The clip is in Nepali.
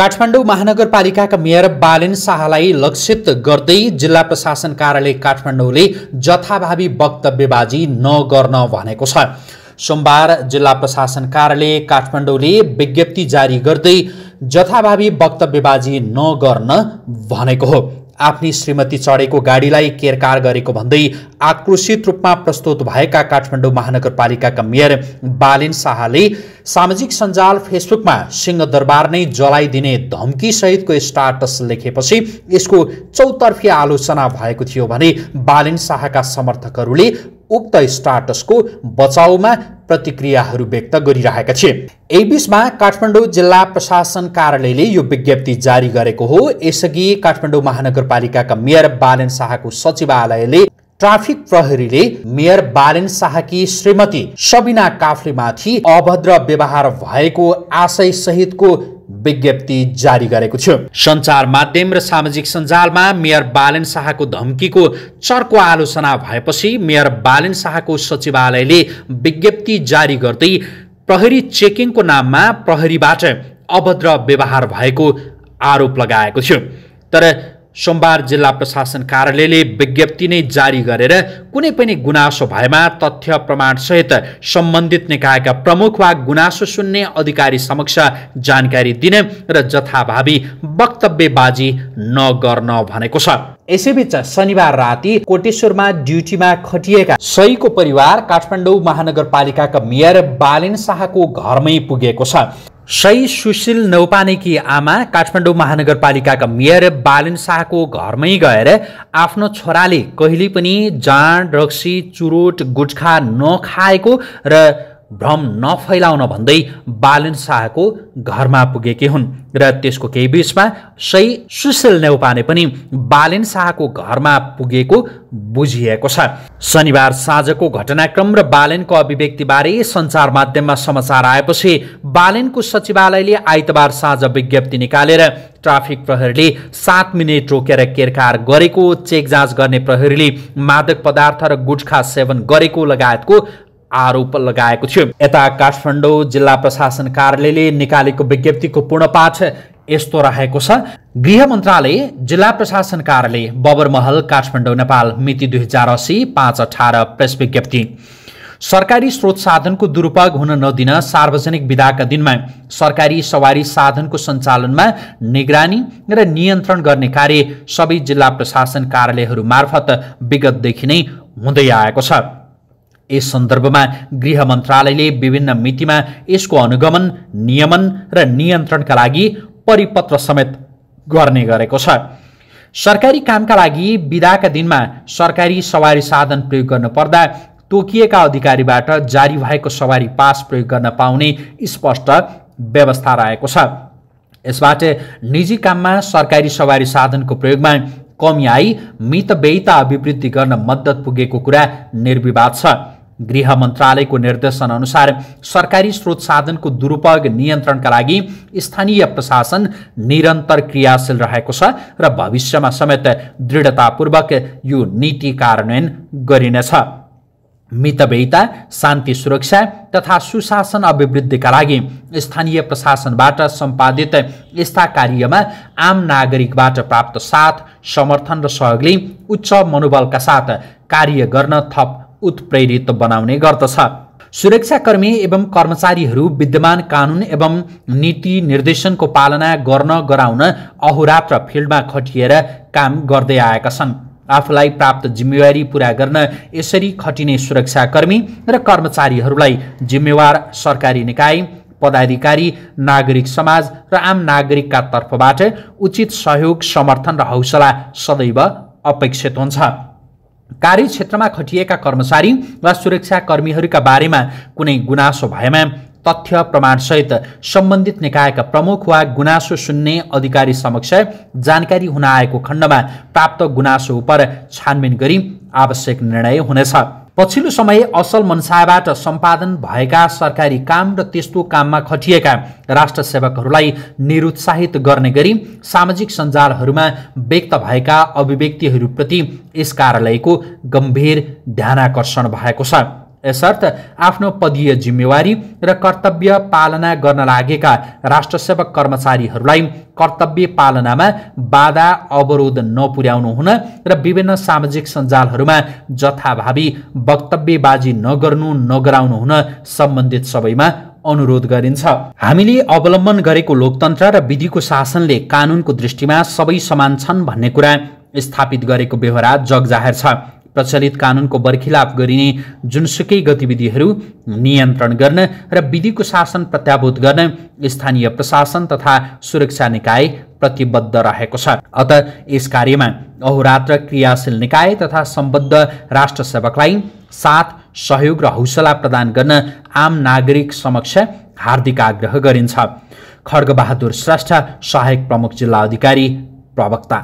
काठमाडौँ महानगरपालिकाका मेयर बालेन शाहलाई लक्षित गर्दै जिल्ला प्रशासन कार्यालय काठमाडौँले जथाभावी वक्तव्यबाजी नगर्न भनेको छ सोमबार जिल्ला प्रशासन कार्यालय काठमाडौँले विज्ञप्ति जारी गर्दै जथाभावी वक्तव्यबाजी नगर्न भनेको हो आफ्नी श्रीमती चढेको गाडीलाई केरकार गरेको भन्दै आक्रोशित रूपमा प्रस्तुत भएका काठमाडौँ महानगरपालिकाका मेयर बालेन शाहले सामाजिक सञ्जाल फेसबुकमा सिंहदरबार नै जलाइदिने धम्कीसहितको स्टाटस लेखेपछि यसको चौतर्फी आलोचना भएको थियो भने बालेन शाहका समर्थकहरूले उक्त स्टाटसको बचाउमा प्रतिक्रियाहरू व्यक्त गरिरहेका थिए यैबिचमा काठमाडौँ जिल्ला प्रशासन कार्यालयले यो विज्ञप्ति जारी गरेको हो यसअघि काठमाडौँ महानगरपालिकाका मेयर बालेन शाहको सचिवालयले ट्राफिक प्रहरीले मेयर बालेन शाहकी श्रीमती सबिना काफ्लेमाथि अभद्र व्यवहार भएको आशय सहितको विज्ञप्ति जारी गरेको थियो सञ्चार माध्यम र सामाजिक सञ्जालमा मेयर बालन शाहको धम्कीको चर्को आलोचना भएपछि मेयर बालन शाहको सचिवालयले विज्ञप्ति जारी गर्दै प्रहरी चेकिङको नाममा प्रहरीबाट अभद्र व्यवहार भएको आरोप लगाएको थियो तर सोमबार जिल्ला प्रशासन कार्यालयले विज्ञप्ति नै जारी गरेर कुनै पनि गुनासो भएमा तथ्य प्रमाणसहित सम्बन्धित निकायका प्रमुख वा गुनासो सुन्ने अधिकारी समक्ष जानकारी दिन र जथाभावी वक्तव्यबाजी नगर्न भनेको छ यसैबीच शनिबार राति कोटेश्वरमा ड्युटीमा खटिएका सहीको परिवार काठमाडौँ महानगरपालिकाका मेयर बालिन शाहको घरमै पुगेको छ सही सुशील नौपानेकी आमा काठमाडौँ महानगरपालिकाका मेयर बालन शाहको घरमै गएर आफ्नो छोराले कहिले पनि जाँड रक्सी चुरोट गुटखा नखाएको र भ्रम नफैलाउन भन्दै बालन शाहको घरमा पुगेकी हुन् र त्यसको केही बिचमा सही सुशील नेउपाने पनि बालन शाहको घरमा पुगेको बुझिएको छ शनिबार साँझको घटनाक्रम र बालनको अभिव्यक्तिबारे सञ्चार माध्यममा समाचार आएपछि बालनको सचिवालयले आइतबार साँझ विज्ञप्ति निकालेर ट्राफिक प्रहरीले सात मिनट रोकेर केरकार गरेको चेक जाँच गर्ने प्रहरीले मादक पदार्थ र गुटखा सेवन गरेको लगायतको आरोप लगाएको थियो यता काठमाडौँ जिल्ला प्रशासन कार्यालयले निकालेको विज्ञप्तिको पूर्ण पाठ यस्तो रहेको छ गृह मन्त्रालय जिल्ला प्रशासन कार्यालय बबरमहल काठमाडौँ नेपाल मिति दुई हजार असी पाँच अठार प्रेस विज्ञप्ति सरकारी स्रोत साधनको दुरुपयोग हुन नदिन सार्वजनिक विधाका दिनमा सरकारी सवारी साधनको सञ्चालनमा निगरानी र नियन्त्रण गर्ने कार्य सबै जिल्ला प्रशासन कार्यालयहरू मार्फत विगतदेखि नै हुँदै आएको छ यस सन्दर्भमा गृह मन्त्रालयले विभिन्न मितिमा यसको अनुगमन नियमन र नियन्त्रणका लागि परिपत्र समेत गर्ने गरेको छ सरकारी कामका लागि विदाका दिनमा सरकारी सवारी साधन प्रयोग गर्नुपर्दा तोकिएका अधिकारीबाट जारी भएको सवारी पास प्रयोग गर्न पाउने स्पष्ट व्यवस्था रहेको छ यसबाट निजी काममा सरकारी सवारी साधनको प्रयोगमा कमी आई मितव्ययता अभिवृद्धि गर्न मद्दत पुगेको कुरा निर्विवाद छ गृह मन्त्रालयको निर्देशन अनुसार सरकारी स्रोत साधनको दुरुपयोग नियन्त्रणका लागि स्थानीय प्रशासन निरन्तर क्रियाशील रहेको छ र भविष्यमा समेत दृढतापूर्वक यो नीति कार्यान्वयन गरिनेछ मितवेयता शान्ति सुरक्षा तथा सुशासन अभिवृद्धिका लागि स्थानीय प्रशासनबाट सम्पादित यस्ता कार्यमा आम नागरिकबाट प्राप्त साथ समर्थन र सहयोगले उच्च मनोबलका साथ कार्य गर्न थप उत्प्रेरित बनाउने गर्दछ सुरक्षाकर्मी एवं कर्मचारीहरू विद्यमान कानुन एवं नीति निर्देशनको पालना गर्न गराउन अहोरात्र फिल्डमा खटिएर काम गर्दै आएका छन् आफूलाई प्राप्त जिम्मेवारी पुरा गर्न यसरी खटिने सुरक्षाकर्मी र कर्मचारीहरूलाई जिम्मेवार सरकारी निकाय पदाधिकारी नागरिक समाज र आम नागरिकका तर्फबाट उचित सहयोग समर्थन र हौसला सदैव अपेक्षित हुन्छ क्षेत्रमा खटिएका कर्मचारी वा सुरक्षाकर्मीहरूका बारेमा कुनै गुनासो भएमा तथ्य प्रमाणसहित सम्बन्धित निकायका प्रमुख वा गुनासो सुन्ने अधिकारी समक्ष जानकारी हुन आएको खण्डमा प्राप्त गुनासो उप छानबिन गरी आवश्यक निर्णय हुनेछ पछिल्लो समय असल मनसायबाट सम्पादन भएका सरकारी काम र त्यस्तो काममा खटिएका राष्ट्र सेवकहरूलाई निरुत्साहित गर्ने गरी सामाजिक सञ्जालहरूमा व्यक्त भएका अभिव्यक्तिहरूप्रति यस कार्यालयको गम्भीर ध्यानाकर्षण भएको छ यसर्थ आफ्नो पदीय जिम्मेवारी र कर्तव्य पालना गर्न लागेका राष्ट्रसेवक कर्मचारीहरूलाई कर्तव्य पालनामा बाधा अवरोध नपुर्याउनु हुन र विभिन्न सामाजिक सञ्जालहरूमा जथाभावी वक्तव्यबाजी नगर्नु नगराउनु हुन सम्बन्धित सबैमा अनुरोध गरिन्छ हामीले अवलम्बन गरेको लोकतन्त्र र विधिको शासनले कानुनको दृष्टिमा सबै समान छन् भन्ने कुरा स्थापित गरेको व्यवहार जगजाहेर छ प्रचलित कानुनको बरखिलाप गरिने जुनसुकै गतिविधिहरू नियन्त्रण गर्न र विधिको शासन प्रत्याभूत गर्न स्थानीय प्रशासन तथा सुरक्षा निकाय प्रतिबद्ध रहेको छ अत यस कार्यमा अहोरात्र क्रियाशील निकाय तथा सम्बद्ध राष्ट्र सेवकलाई साथ सहयोग र हौसला प्रदान गर्न आम नागरिक समक्ष हार्दिक आग्रह गरिन्छ खड्गबहादुर श्रेष्ठ सहायक प्रमुख जिल्ला अधिकारी प्रवक्ता